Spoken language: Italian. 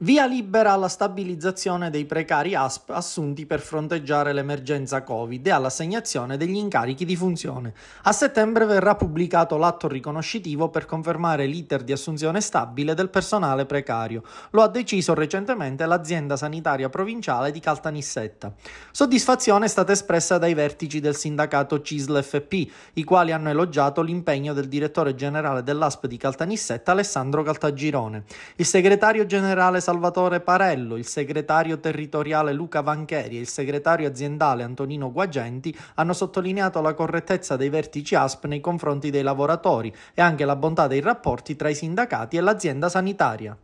Via libera alla stabilizzazione dei precari ASP assunti per fronteggiare l'emergenza Covid e all'assegnazione degli incarichi di funzione. A settembre verrà pubblicato l'atto riconoscitivo per confermare l'iter di assunzione stabile del personale precario. Lo ha deciso recentemente l'azienda sanitaria provinciale di Caltanissetta. Soddisfazione è stata espressa dai vertici del sindacato CISL FP, i quali hanno elogiato l'impegno del direttore generale dell'ASP di Caltanissetta Alessandro Caltagirone. Il segretario generale Salvatore Parello, il segretario territoriale Luca Vancheri e il segretario aziendale Antonino Guagenti hanno sottolineato la correttezza dei vertici ASP nei confronti dei lavoratori e anche la bontà dei rapporti tra i sindacati e l'azienda sanitaria.